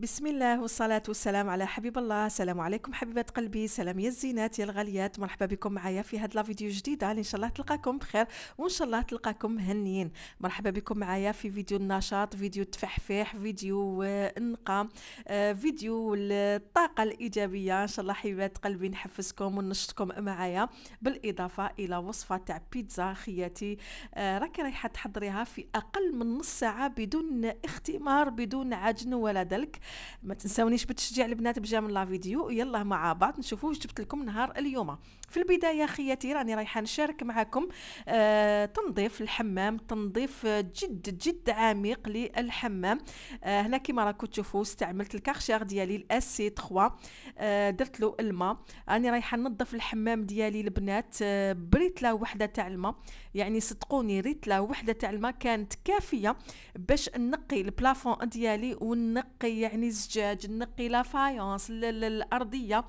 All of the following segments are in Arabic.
بسم الله والصلاة والسلام على حبيب الله السلام عليكم حبيبات قلبي سلام يا الزينات يا الغاليات مرحبا بكم معايا في هاد لا فيديو جديدة ان شاء الله تلقاكم بخير وان شاء الله تلقاكم مهنيين مرحبا بكم معايا في فيديو النشاط فيديو التفحفيح فيديو النقا آه، فيديو الطاقة الإيجابية ان شاء الله حبيبات قلبي نحفزكم وننشطكم معايا بالإضافة إلى وصفة تاع بيتزا خياتي آه، راكي رايحة تحضريها في أقل من نص ساعة بدون اختمار بدون عجن ولا دلك ما تنسونيش بتشجيع البنات بجام لا فيديو يلا مع بعض نشوفوه جبت لكم نهار اليوم في البدايه خياتي راني رايحه نشارك معكم آه تنظيف الحمام تنظيف جد جد عميق للحمام آه هنا كما راكم تشوفوا استعملت الكاخشيغ ديالي الاس سي 3 آه درت له الماء راني رايحه ننظف الحمام ديالي البنات آه بريتله وحده تاع الماء يعني صدقوني ريتله وحده تاع الماء كانت كافيه باش نقي البلافون ديالي ونقي يعني الزجاج نقي لافايونس الارضيه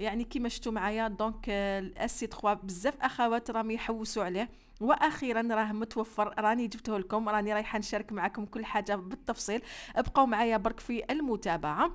يعني كيما شفتوا معايا دونك آه، الاسي 3 بزاف اخوات راهم يحوسوا عليه واخيرا راه متوفر راني جبته لكم راني رايحه نشارك معكم كل حاجه بالتفصيل ابقوا معايا برك في المتابعه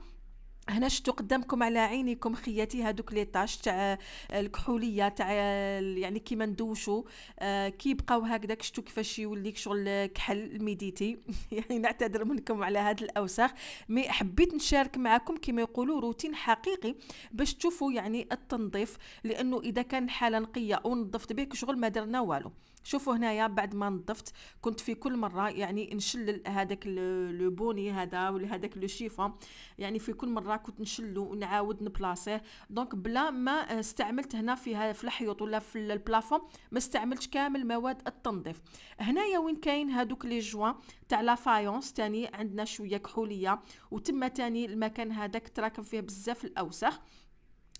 هنا شتو قدامكم على عينيكم خياتي هادوك لي تاع آه، الكحوليه تاع آه، يعني كيما ندوشو كي آه، كيبقاو هكذاك شتو كيفاش يوليك شغل كحل الميديتي يعني نعتذر منكم على هاد الاوساخ مي حبيت نشارك معكم كيما يقولوا روتين حقيقي باش تشوفوا يعني التنظيف لانه اذا كان حاله نقيه ونظفت به شغل ما درنا والو شوفوا هنايا بعد ما نظفت كنت في كل مره يعني نشلل هذاك لو بوني هذا ولا هذاك لو شيفون يعني في كل مره كنت نشلو ونعاود نبلاصيه دونك بلا ما استعملت هنا في في الحيوط ولا في البلافون ما استعملتش كامل مواد التنظيف هنايا وين كاين هذوك لي جوان تاع لا فايونس تاني عندنا شويه كحوليه وتما تاني المكان هذاك تراكم فيه بزاف الاوساخ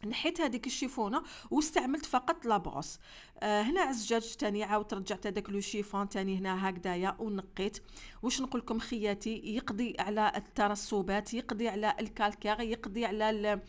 نحيت هذيك الشيفونه واستعملت فقط لابغوس آه هنا عزجاج تاني عاود رجعت هذاك لو شيفون تاني هنا هكذايا ونقيت واش نقول لكم خياتي يقضي على الترسبات يقضي على الكالكير يقضي على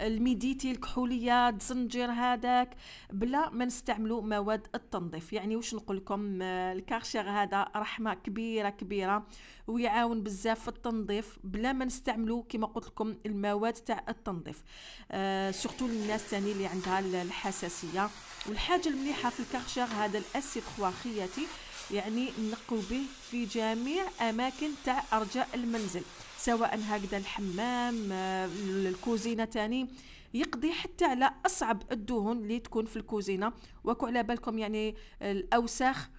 الميديتي الكحوليه الزنجير هذاك بلا ما نستعملوا مواد التنظيف يعني واش نقول لكم آه، الكارشير هذا رحمه كبيره كبيره ويعاون بزاف في التنظيف بلا ما نستعملوا كما قلت لكم المواد تاع التنظيف آه سورتو للناس ثاني اللي عندها الحساسيه والحاجه المليحه في الكارشير هذا الاسيد خواخياتي يعني نقوا به في جميع اماكن تاع ارجاء المنزل سواء هكذا الحمام آه، الكوزينه تاني يقضي حتى على اصعب الدهون اللي تكون في الكوزينه وكو على بالكم يعني الاوساخ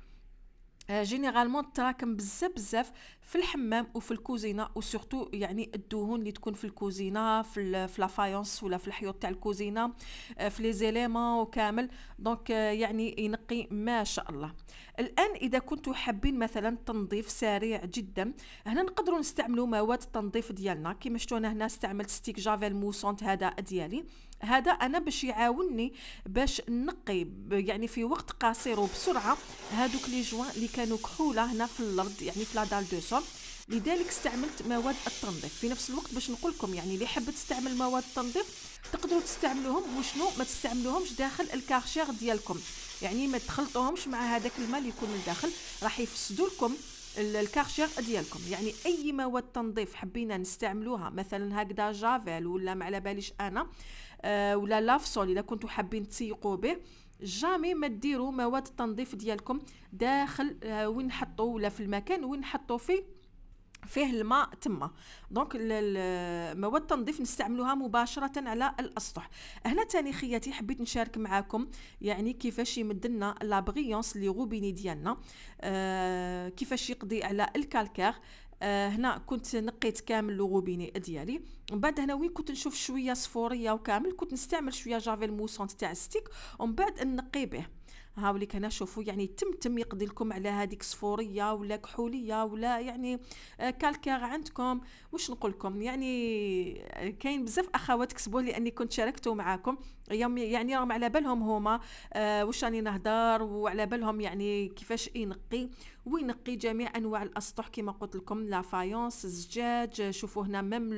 جينيرالمون آه، تراكم بزاف بزاف في الحمام وفي الكوزينه وسورتو يعني الدهون اللي تكون في الكوزينه في في لافايونس ولا في الحيوط تاع الكوزينه آه، في لي زيليمون وكامل دونك يعني ينقي ما شاء الله الان اذا كنتو حابين مثلا تنظيف سريع جدا هنا نقدروا نستعملوا مواد التنظيف ديالنا كيما شفتوا انا هنا استعملت ستيك جافيل موسونت هذا ديالي هذا انا باش يعاونني باش نقي يعني في وقت قصير وبسرعه هذوك لي جوان اللي كانوا كحوله هنا في الارض يعني في لادال دو سول لذلك استعملت مواد التنظيف في نفس الوقت باش نقول لكم يعني اللي حب تستعمل مواد التنظيف تقدروا تستعملوهم وشنو ما تستعملوهمش داخل الكارشير ديالكم يعني ما تخلطوهمش مع هذاك الماء اللي يكون من داخل راح يفسدوا لكم الكارشير ديالكم يعني اي مواد تنظيف حبينا نستعملوها مثلا هكذا جافيل ولا ما على باليش انا آه ولا لافسول الا كنتو حابين تسيقوا به جامي ما ديروا مواد التنظيف ديالكم داخل آه، وين حطوا ولا في المكان وين حطوا فيه فيه الماء تما دونك مواد التنظيف نستعملوها مباشره على الاسطح هنا تاني خياتي حبيت نشارك معاكم يعني كيفاش يمد لنا لابغيونس لي روبيني ديالنا آه كيفاش يقضي على الكالكير آه، هنا كنت نقيت كامل لوغوبيني ديالي ومن بعد هنا وين كنت نشوف شويه صفوريه وكامل كنت نستعمل شويه جافيل موسون تاع الستيك ومن بعد نقي به هاولي كنا شوفوا يعني تم تم يقضي لكم على هذيك صفوريه ولا كحوليه ولا يعني آه، كالكار عندكم واش نقول لكم يعني آه، كاين بزاف اخوات كسبوا لاني كنت شاركته معاكم يوم يعني راهم على بالهم هما آه واش راني نهضر وعلى بالهم يعني كيفاش ينقي وينقي جميع انواع الاسطح كما قلت لكم لا فايونس الزجاج شوفوا هنا ميم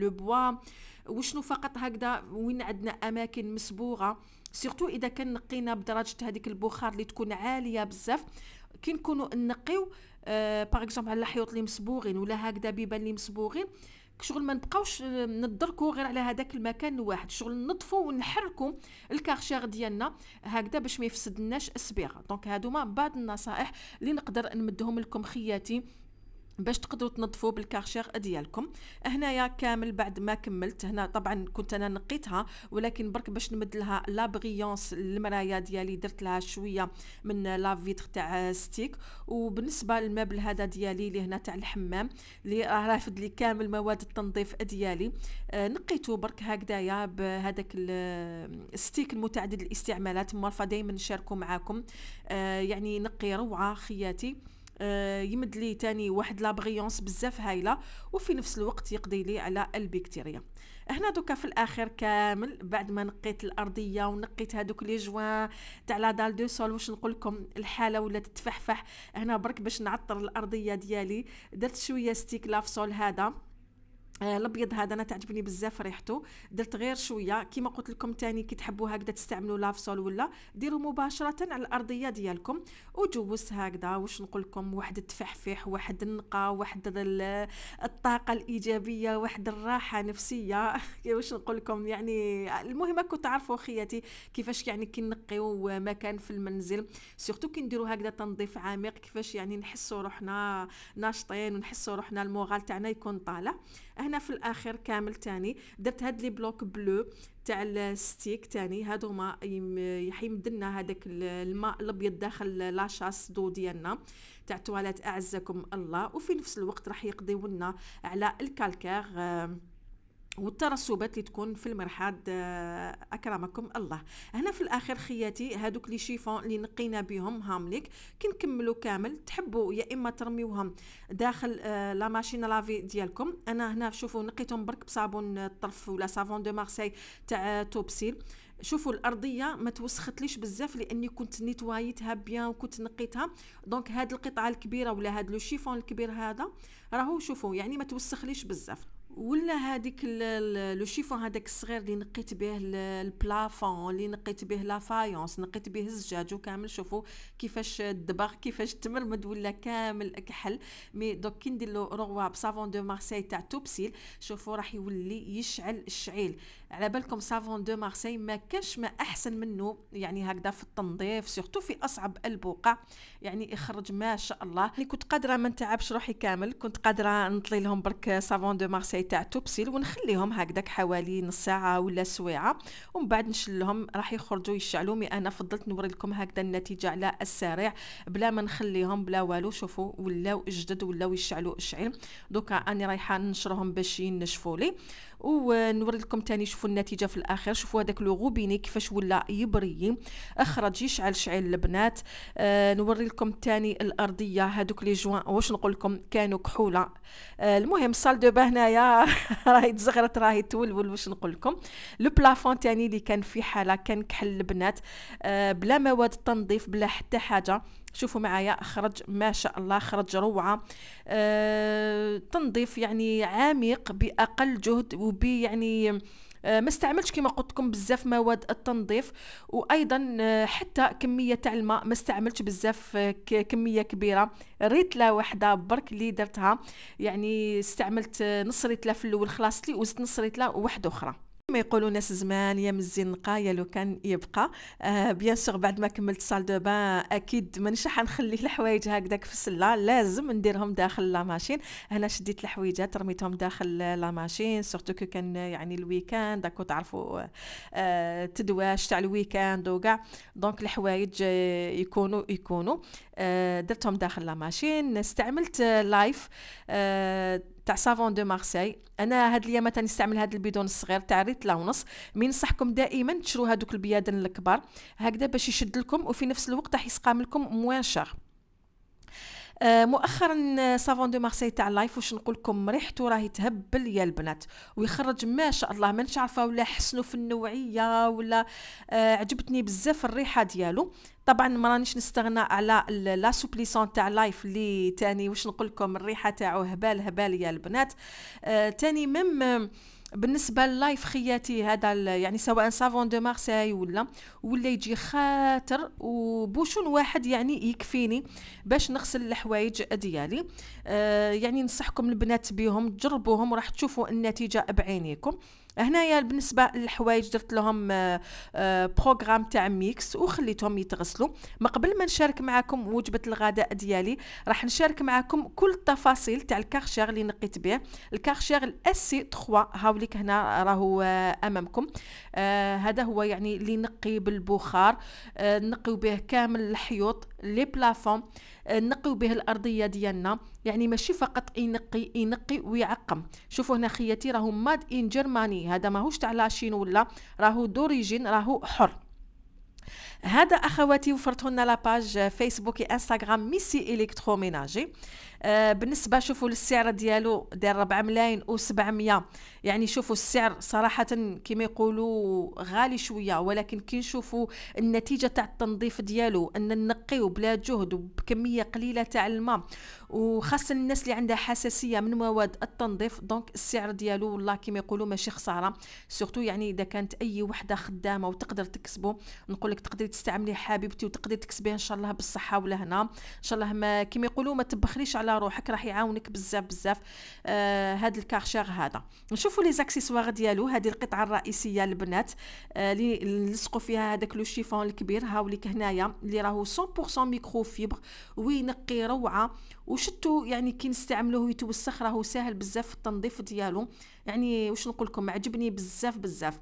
لو بوا وشنو فقط هكذا وين عندنا اماكن مسبوغه سيرتو اذا كان نقينا بدرجه هذيك البخار اللي تكون عاليه بزاف كي نكونوا نقيو آه باغ اكزومبل على الحيوط اللي مصبوغين ولا هكذا بيبان اللي مصبوغين شغل ما نبقاوش آه، ندركو غير على هذاك المكان الواحد شغل نطفو ونحركو الكارشير ديالنا هكذا باش ما يفسدناش الصبيغه دونك هادو ما بعض النصائح اللي نقدر نمدهم لكم خياتي باش تقدروا تنظفوا بالكارشير ديالكم هنايا كامل بعد ما كملت هنا طبعا كنت انا نقيتها ولكن برك باش نمد لها لا بريونس ديالي درت لها شويه من لا فيتر تاع ستيك وبالنسبه للمبل هذا ديالي اللي هنا تاع الحمام اللي رافد لي كامل مواد التنظيف ديالي آه، نقيته برك هكذايا بهذاك الستيك المتعدد الاستعمالات مرفه دائما نشاركه معاكم آه، يعني نقي روعه خياتي آه، يمد لي تاني واحد لابغيونس بزاف هايله وفي نفس الوقت يقضي لي على البكتيريا هنا دوكا في الاخر كامل بعد ما نقيت الارضيه ونقيت هذوك لي جوان تاع لا دال دو سول واش نقول لكم الحاله ولا تتفحفح هنا برك باش نعطر الارضيه ديالي درت شويه ستيك لافسول هذا آه، الابيض هذا انا تعجبني بزاف ريحته درت غير شويه كيما قلت لكم تاني كي تحبوا هكذا تستعملوا لافسول ولا ديروا مباشره على الارضيه ديالكم وجوس هكذا واش نقول لكم واحد التفحفح واحد النقا واحد الطاقه الايجابيه واحد الراحه نفسيه واش نقول لكم يعني المهم كنت تعرفوا خياتي كيفاش يعني كي نقيو مكان في المنزل سورتو كي نديروا هكذا تنظيف عميق كيفاش يعني نحسوا روحنا ناشطين ونحسوا روحنا المورال تاعنا يكون طالع هنا في الاخر كامل تاني درت هاد لي بلوك بلو تاع الستيك تاني هادو ما يحيمد لنا هذاك الماء الابيض داخل لاشاس دو ديالنا تاع تواليت اعزكم الله وفي نفس الوقت راح يقضيولنا لنا على الكالكير والترسبات اللي تكون في المرحاض آه، اكرمكم الله هنا في الاخر خياتي هادوك لي شيفون اللي نقينا بهم هامليك كي نكملوا كامل تحبوا يا اما ترميوهم داخل آه، لا ماشين لافي ديالكم انا هنا شوفوا نقيتهم برك بصابون الطرف ولا سافون دو مارسي تاع آه، توبسيل شوفوا الارضيه ما توسختليش بزاف لاني كنت نيتوايتها بيان وكنت نقيتها دونك هاد القطعه الكبيره ولا هاد لو شيفون الكبير هذا راهو شوفوا يعني ما توسخليش بزاف ولا هذيك لو شيفون هذاك الصغير اللي نقيت به البلافون اللي نقيت به لافايونس نقيت به الزجاج وكامل شوفوا كيفاش الدباغ كيفاش تمرمد ولا كامل كحل مي دوك كي ندير له رواب بصافون دو مارسي تاع توبسيل شوفوا راح يولي يشعل الشعيل على بالكم سافون دو مارسي ما كانش ما احسن منه يعني هكذا في التنظيف سورتو في اصعب البقع يعني يخرج ما شاء الله اللي يعني كنت قادره ما نتعبش روحي كامل كنت قادره نطلي لهم برك سافون دو مارسي تاع توبسيل ونخليهم هكذاك حوالي نص ساعه ولا سويعه ومن بعد نشلهم راح يخرجوا يشعلوا مي انا فضلت نوري لكم هكذا النتيجه على السريع بلا ما نخليهم بلا والو شوفوا ولاو جدد ولاو يشعلوا شعير دوكا اني رايحه ننشرهم باش ينشفوا لي ونوري لكم تاني شوفوا النتيجه في الاخر شوفوا هذاك لو غوبيني كيفاش ولا يبري اخرج يشعل شعل البنات آه نوري لكم تاني الارضيه هذوك لي جوان واش نقول لكم كانوا كحوله آه المهم سال دو با هنايا راهي تزغرت راهي تولول واش نقول لكم لو بلافون تاني اللي كان في حاله كان كحل البنات آه بلا مواد تنظيف بلا حتى حاجه شوفوا معايا خرج ما شاء الله خرج روعه أه تنظيف يعني عميق باقل جهد وبي يعني آه، ما استعملش كما قلت لكم بزاف مواد التنظيف وايضا آه، حتى كميه تاع الماء ما استعملتش بزاف آه، كميه كبيره ريتله وحده برك اللي درتها يعني استعملت نص ريتله في الاول لي وزدت نص ريتله واحده اخرى كما يقولوا ناس زمان يا مزين يا لو كان يبقى آه بيان سور بعد ما كملت سال دو بان اكيد مانيش نخلي الحوايج هكذاك في السله لازم نديرهم داخل لا ماشين هنا شديت الحويجات رميتهم داخل لا ماشين سورتو كو كان يعني الويكاند داكو تعرفوا آه تدواش تاع الويكاند وكاع دونك الحوايج يكونوا آه، يكونوا آه درتهم داخل لا ماشين استعملت لايف آه تاع سافون دو مارسي انا هاد الايام تنستعمل هاد البيدون الصغير تاع ريت لا ونص مي نصحكم دائما تشرو هادوك البيادن الكبار هكذا باش يشد لكم وفي نفس الوقت راح يسقام لكم موان شار آه، مؤخرا صافون دو مارسي تاع لايف واش نقول لكم ريحته راهي تهبل يا البنات ويخرج ما شاء الله ما عارفه ولا حسنوا في النوعيه ولا آه، عجبتني بزاف الريحه ديالو طبعا ما رانيش نستغنى على لا سوبليسون تاع لايف اللي تاني واش نقول لكم الريحه تاعو هبال هبال يا البنات آه تاني مم آه، بالنسبه للايف خياتي هذا يعني سواء سافون دو مارساي ولا ولا يجي خاطر وبوشون واحد يعني يكفيني باش نغسل الحوايج ديالي آه يعني نصحكم البنات بيهم جربوهم راح تشوفوا النتيجه بعينيكم هنايا بالنسبه للحوايج درت لهم بروغرام آه، آه، تاع ميكس وخليتهم يتغسلوا ما قبل ما نشارك معكم وجبه الغداء ديالي راح نشارك معكم كل التفاصيل تاع الكارشير اللي نقيت به الكارشير الاسي سي 3 هاوليك هنا راهو آه، امامكم آه هذا هو يعني اللي نقي بالبخار آه نقيو به كامل الحيوط لي بلافون آه نقيو به الارضيه ديالنا يعني ماشي فقط ينقي ينقي ويعقم شوفوا هنا خياتي راهو ماد ان جيرماني هذا ماهوش تاع لاشين ولا راهو دوريجين راهو حر هذا اخواتي وفرت لنا لاباج فيسبوك انستغرام ميسي الكترو ميناجي بالنسبه شوفوا السعر ديالو داير 4 ملايين و700 يعني شوفوا السعر صراحه كما يقولوا غالي شويه ولكن كي نشوفوا النتيجه تاع التنظيف ديالو ان نقيو بلا جهد وبكميه قليله تاع الماء وخاصه الناس اللي عندها حساسيه من مواد التنظيف دونك السعر ديالو والله كما يقولوا ماشي خساره سورتو يعني اذا كانت اي وحده خدامه وتقدر تكسبه نقول لك تقدري تستعملي حبيبتي وتقدري تكسبيه ان شاء الله بالصحه هنا ان شاء الله ما كيما يقولوا ما تبخليش على روحك راح يعاونك بزاف بزاف آه هاد الكارشير هذا نشوفوا لي زاكسيسوار ديالو هذه القطعه الرئيسيه البنات اللي آه نلصقوا فيها هذاك لو شيفون الكبير هاوليك هنايا اللي راهو 100% ميكرو فيبر وينقي روعه وشتو يعني كي نستعملوه يتوسخ راهو ساهل بزاف في التنظيف ديالو يعني واش نقول لكم عجبني بزاف بزاف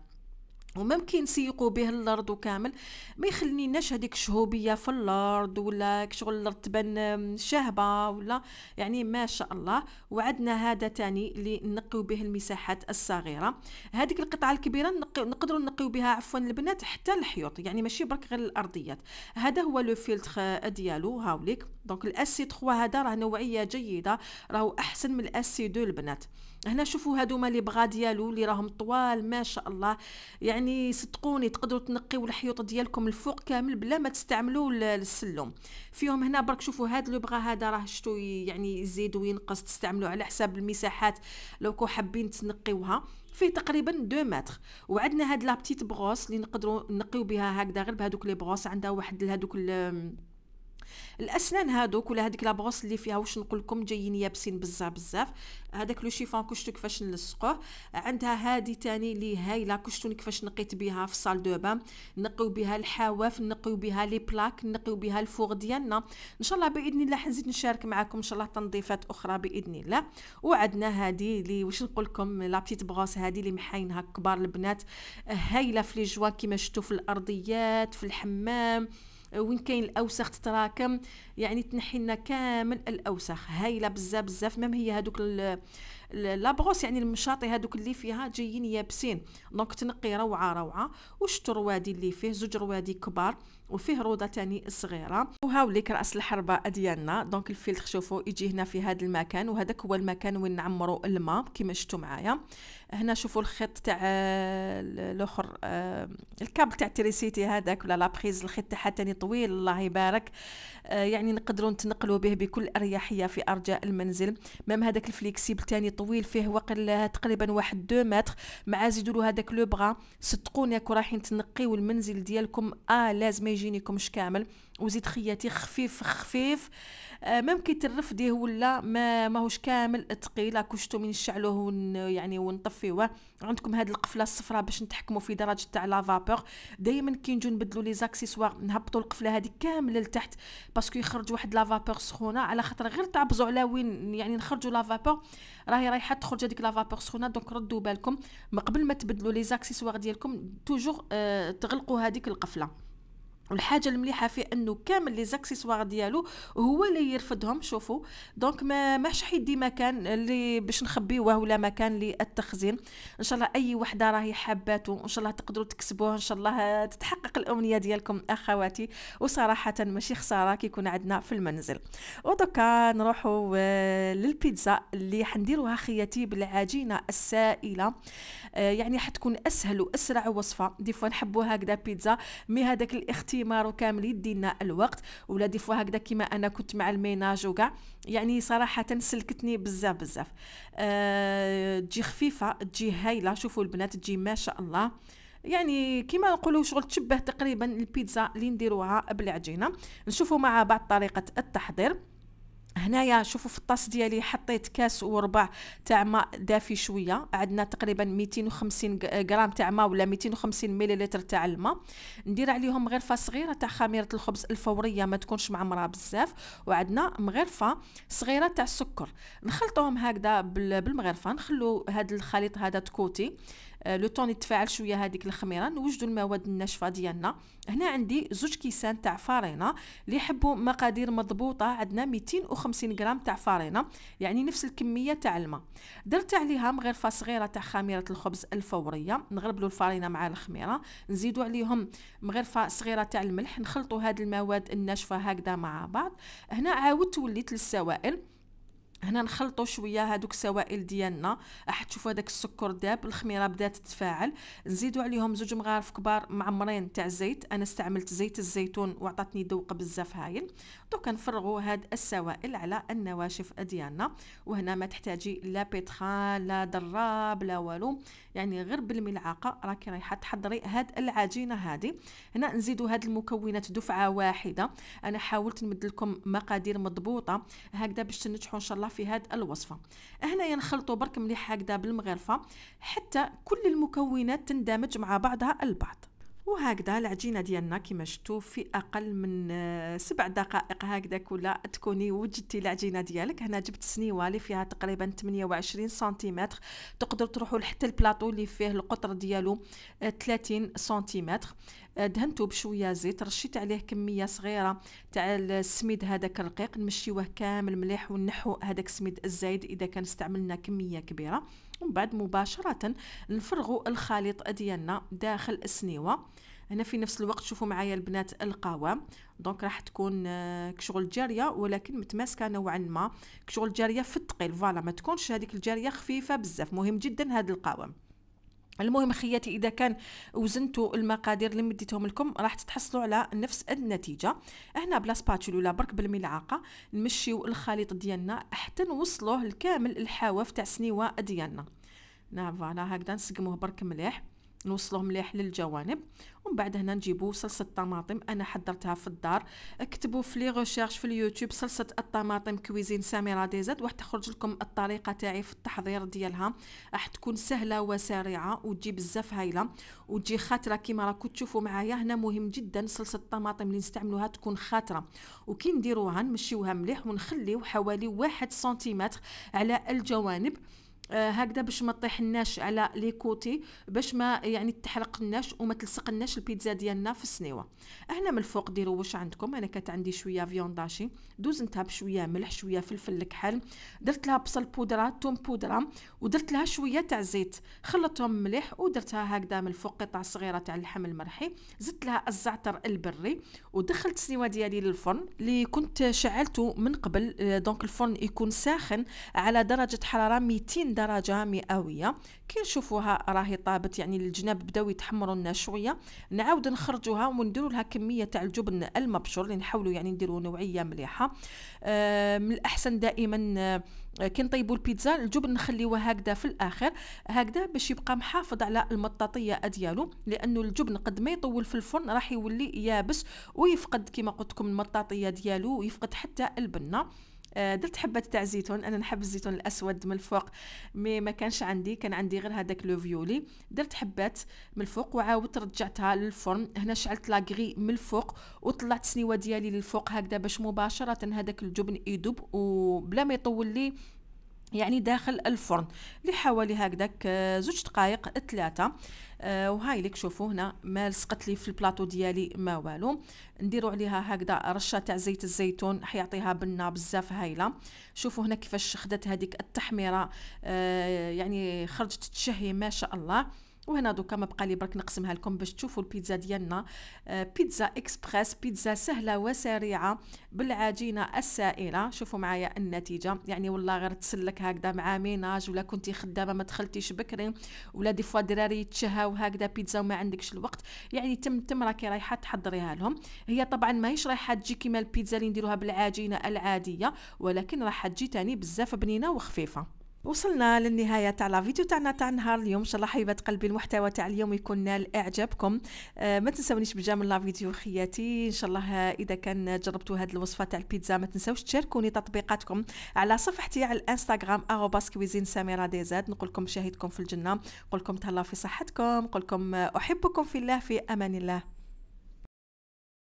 وممكن سيقوا به الارض كامل ما يخليناش هذيك الشهوبيه في الارض ولا شغل الارض تبان شهبه ولا يعني ما شاء الله وعدنا هذا تاني اللي نقيو به المساحات الصغيره هذيك القطعه الكبيره نقدروا نقيو بها عفوا البنات حتى الحيوط يعني ماشي برك غير الارضيات هذا هو لو فيلتر آه، ديالو هاوليك دونك الاسي 3 هذا راه نوعيه جيده راهو احسن من الاسي 2 البنات هنا شوفوا هادوما لي بغا ديالو اللي راهم طوال ما شاء الله يعني صدقوني تقدروا تنقيو الحيوط ديالكم الفوق كامل بلا ما تستعملوا السلم فيهم هنا برك شوفوا هاد لو بغا هذا راه شتو يعني يزيد وينقص تستعملوا على حساب المساحات لو كو حابين تنقيوها فيه تقريبا 2 متر وعندنا هاد لابتيت بغوص اللي نقدروا نقيو بها هكذا غير بهذوك لي بغوص عندها واحد هذوك الاسنان هادوك ولا هذيك لابغوص اللي فيها واش نقول لكم جايين يابسين بزاف بزاف هذاك لو شيفون كشتو كيفاش نلصقوه عندها هادي تاني اللي هايله كشتو كيفاش نقيت بها في صال دو بان نقيو بها الحواف نقيو بها لي بلاك نقيو بها الفوغ ديالنا ان شاء الله باذن الله حنزيد نشارك معكم ان شاء الله تنظيفات اخرى باذن الله وعندنا هادي اللي واش نقول لكم لا بتيت بغوص هادي اللي محاينها كبار البنات هايله في لي جوا كيما شفتوا في الارضيات في الحمام آه، وين كاين الاوساخ تتراكم يعني تنحي لنا كامل الاوساخ هايله بزاف بزاف مام هي هذوك لابغوس يعني المشاطي هذوك اللي فيها جايين يابسين دونك تنقي روعه روعه وشت روادي اللي فيه زوج روادي كبار وفيه روضه تاني صغيره وهاوليك راس الحربه ديالنا دونك الفلتر شوفوا يجي هنا في هذا المكان وهذاك هو المكان وين نعمروا الماء كما شفتوا معايا هنا شوفوا الخيط تاع الاخر آه، الكابل تاع التريسيتي هذاك ولا لابريز الخيط تاعها تاني طويل الله يبارك آه، يعني نقدروا نتنقلوا به بكل اريحيه في ارجاء المنزل مام هذاك الفليكسيبل تاني طويل فيه وقل تقريبا واحد 2 متر مع زيدوا له هذاك لو بغا صدقوني رايحين تنقيو المنزل ديالكم اه لازم يجينيكمش كامل وزيد خياتي خفيف خفيف آه ممكن ترفديه ولا ما ماهوش كامل ثقيله كشتو من نشعلوه يعني ونطفيوه عندكم هاد القفله الصفراء باش نتحكموا في درجه تاع لافابور دائما كي نجو نبدلو لي زاكسيسوار نهبطوا القفله هذه كامله لتحت باسكو يخرج واحد لافابور سخونه على خاطر غير تعبزوا على وين يعني نخرجوا لافابور راهي رايحه تخرج هذيك لافابور سخونه دونك ردوا بالكم قبل ما تبدلوا لي زاكسيسوار ديالكم توجور آه تغلقوا هذيك القفله والحاجه المليحه فيه انه كامل لي زاكسيسوار ديالو هو اللي يرفدهم شوفوا دونك ما ماش حيدي مكان اللي باش نخبيوه ولا مكان للتخزين ان شاء الله اي وحده راهي حاباته ان شاء الله تقدروا تكسبوه ان شاء الله تتحقق الامنيه ديالكم اخواتي وصراحه ماشي خساره كيكون عندنا في المنزل ودوكا نروحوا آه، للبيتزا اللي حنديروها خياتي بالعجينه السائله آه، يعني حتكون اسهل واسرع وصفه دي فوا نحبوا هكذا بيتزا مي هذاك الاختيار كيمارو كامل يدي لنا الوقت ولا دي فوا هكذا كيما انا كنت مع الميناج وكاع يعني صراحه سلكتني بزاف بزاف أه تجي خفيفه تجي هايله شوفوا البنات تجي ما شاء الله يعني كما نقولوا شغل تشبه تقريبا البيتزا اللي نديروها بالعجينه نشوفوا مع بعض طريقه التحضير هنايا شوفوا في الطاس ديالي حطيت كاس وربع تاع ماء دافي شويه عندنا تقريبا 250 غرام تاع ماء ولا 250 مليلتر تاع الماء ندير عليهم مغرفه صغيره تاع خميره الخبز الفوريه ما تكونش معمره بزاف وعندنا مغرفه صغيره تاع السكر نخلطوهم هكذا بالمغرفه نخلو هذا الخليط هذا تكوتي آه، لو طون يتفاعل شويه هذيك الخميره نوجدوا المواد الناشفه ديالنا هنا عندي زوج كيسان تاع فرينه اللي يحبوا مقادير مضبوطه عندنا 250 غرام تاع فرينه يعني نفس الكميه تاع الماء درت عليها مغرفه صغيره تاع خميره الخبز الفوريه نغربلو الفرينه مع الخميره نزيدوا عليهم مغرفه صغيره تاع الملح نخلطوا هاد المواد الناشفه هكذا مع بعض هنا عاودت وليت للسوائل هنا نخلطوا شويه هادوك السوائل ديالنا راح تشوفوا هذاك السكر داب الخميره بدات تتفاعل نزيدوا عليهم زوج مغارف كبار معمرين تاع زيت انا استعملت زيت الزيتون وعطاتني ذوق بزاف هايل دوكا نفرغوا هاد السوائل على النواشف ديالنا وهنا ما تحتاجي لا بيتخان لا دراب لا والو يعني غير بالملعقه راكي رايحه تحضري هاد العجينه هادي هنا نزيدوا هاد المكونات دفعه واحده انا حاولت نمد لكم مقادير مضبوطه هكذا باش تنجحوا ان شاء الله في هاد الوصفه هنا ينخلطوا برك مليح هكذا بالمغرفه حتى كل المكونات تندمج مع بعضها البعض وهكذا العجينه ديالنا كما شفتوا في اقل من آه، سبع دقائق هكذا كلها تكوني وجدتي العجينه ديالك هنا جبت سنيوه اللي فيها تقريبا 28 سنتيمتر تقدر تروحوا لحتى البلاطو اللي فيه القطر ديالو 30 آه، سنتيمتر آه، دهنته بشويه زيت رشيت عليه كميه صغيره تاع السميد هذاك الرقيق نمشيوه كامل مليح ونحو هذاك السميد الزايد اذا كان استعملنا كميه كبيره ومن بعد مباشرة نفرغوا الخليط ديالنا داخل السنيوة هنا في نفس الوقت شوفوا معايا البنات القوام دونك راح تكون آه، كشغل جاريه ولكن متماسكه نوعا ما كشغل جاريه في الثقيل فوالا ما تكونش هذيك الجاريه خفيفه بزاف مهم جدا هذا القوام المهم خياتي اذا كان وزنتوا المقادير اللي مديتهم لكم راح تتحصلوا على نفس النتيجه هنا بلا سباتشول ولا برك بالملعقه نمشيو الخليط ديالنا حتى نوصلوه لكامل الحواف تاع السنيوه ديالنا نعم فوالا هكذا نسقموه برك مليح نوصلوه مليح للجوانب ومن بعد هنا نجيبو صلصه طماطم انا حضرتها في الدار اكتبوا في لي ريغيرش في اليوتيوب صلصه الطماطم كويزين سميره ديزاد راح تخرج لكم الطريقه تاعي في التحضير ديالها راح تكون سهله وسريعه وتجي بزاف هايله وتجي خاطره كيما راكم تشوفوا معايا هنا مهم جدا صلصه الطماطم اللي نستعملوها تكون خاطره وكي نديروها نمشيوها مليح ونخليو حوالي واحد سنتيمتر على الجوانب هكذا باش ما طيحناش على لي كوتي باش ما يعني تحرقناش وما تلصقناش البيتزا ديالنا في السنيوه هنا من الفوق ديروا واش عندكم انا كانت عندي شويه فيونداشي دوزنتها بشويه ملح شويه فلفل الكحل درت لها بصل بودره توم بودره ودرت لها شويه تاع زيت خلطتهم مليح ودرتها هكذا من الفوق قطع صغيره تاع اللحم المرحي زدت لها الزعتر البري ودخلت السنيوه ديالي للفرن اللي كنت شعلته من قبل آه، دونك الفرن يكون ساخن على درجه حراره 200 درجه درجة مئويه كي نشوفوها راهي طابت يعني الجناب بداو يتحمروا لنا شويه نعاود نخرجوها ونديروا لها كميه تاع الجبن المبشور اللي نحاولوا يعني نديروا نوعيه مليحه آه، من الاحسن دائما آه، كي نطيبوا البيتزا الجبن نخليوه هكذا في الاخر هكذا باش يبقى محافظ على المطاطيه ديالو لانه الجبن قد ما يطول في الفرن راح يولي يابس ويفقد كما قلت لكم المطاطيه ديالو ويفقد حتى البنه آه، درت حبه تاع زيتون انا نحب الزيتون الاسود من الفوق مي ما كانش عندي كان عندي غير هذاك لو فيولي درت حبات من الفوق وعاودت رجعتها للفرن هنا شعلت لاغري من الفوق وطلعت السنيوه ديالي للفوق هكذا باش مباشره هذاك الجبن يذوب وبلا ما يطول لي يعني داخل الفرن لحوالي هكذاك آه، زوج دقائق ثلاثة آه، وهاي لك شوفوا هنا ما لصقت لي في البلاطو ديالي ما والو نديروا عليها هكذا رشه تاع زيت الزيتون حيعطيها بنه بزاف هايله شوفوا هنا كيفاش خدت هذيك التحميره آه، يعني خرجت تشهي ما شاء الله وهنا دوكا ما بقى لي برك نقسمها لكم باش تشوفوا البيتزا ديالنا آه، بيتزا اكسبريس بيتزا سهله وسريعه بالعجينه السائله شوفوا معايا النتيجه يعني والله غير تسلك هكذا مع ميناج ولا كنتي خدامه ما دخلتيش بكري ولا دي فوا دراري يتشهاو هكذا بيتزا وما عندكش الوقت يعني تم تم راكي رايحه تحضريها لهم هي طبعا ماهيش رايحه تجي كيما البيتزا اللي نديروها بالعجينه العاديه ولكن راح تجي تاني بزاف بنينه وخفيفه وصلنا للنهايه تاع لا فيديو تاعنا تاع نهار اليوم ان شاء الله حبيبه قلبي المحتوى تاع اليوم يكون نال اعجابكم آه، ما تنسونيش بجا لا فيديو خياتي ان شاء الله اذا كان جربتوا هذه الوصفه تاع البيتزا ما تنسوش تشاركوني تطبيقاتكم على صفحتي على الانستغرام @كويزين سميره ديزاد نقول لكم شاهدكم في الجنه نقول لكم تهلاو في صحتكم نقول لكم احبكم في الله في امان الله